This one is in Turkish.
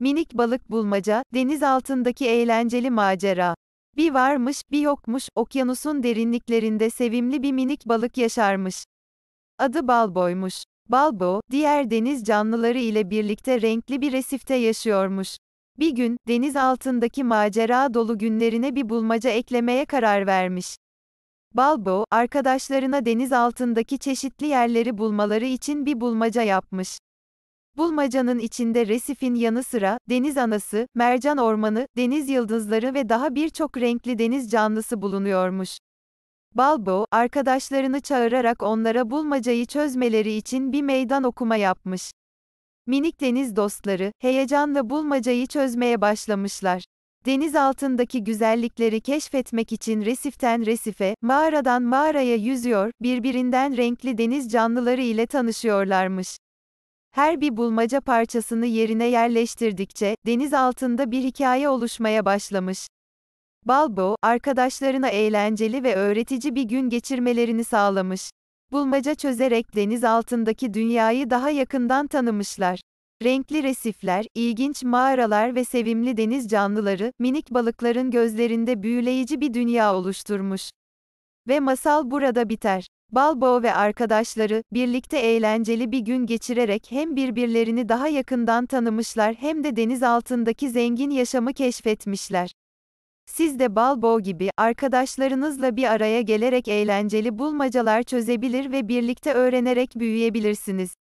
Minik balık bulmaca, deniz altındaki eğlenceli macera. Bir varmış, bir yokmuş, okyanusun derinliklerinde sevimli bir minik balık yaşarmış. Adı Balbo'ymuş. Balbo, diğer deniz canlıları ile birlikte renkli bir resifte yaşıyormuş. Bir gün, deniz altındaki macera dolu günlerine bir bulmaca eklemeye karar vermiş. Balbo, arkadaşlarına deniz altındaki çeşitli yerleri bulmaları için bir bulmaca yapmış. Bulmacanın içinde resifin yanı sıra, deniz anası, mercan ormanı, deniz yıldızları ve daha birçok renkli deniz canlısı bulunuyormuş. Balbo, arkadaşlarını çağırarak onlara bulmacayı çözmeleri için bir meydan okuma yapmış. Minik deniz dostları, heyecanla bulmacayı çözmeye başlamışlar. Deniz altındaki güzellikleri keşfetmek için resiften resife, mağaradan mağaraya yüzüyor, birbirinden renkli deniz canlıları ile tanışıyorlarmış. Her bir bulmaca parçasını yerine yerleştirdikçe, deniz altında bir hikaye oluşmaya başlamış. Balbo, arkadaşlarına eğlenceli ve öğretici bir gün geçirmelerini sağlamış. Bulmaca çözerek deniz altındaki dünyayı daha yakından tanımışlar. Renkli resifler, ilginç mağaralar ve sevimli deniz canlıları, minik balıkların gözlerinde büyüleyici bir dünya oluşturmuş. Ve masal burada biter. Balbo ve arkadaşları, birlikte eğlenceli bir gün geçirerek hem birbirlerini daha yakından tanımışlar hem de deniz altındaki zengin yaşamı keşfetmişler. Siz de Balbo gibi, arkadaşlarınızla bir araya gelerek eğlenceli bulmacalar çözebilir ve birlikte öğrenerek büyüyebilirsiniz.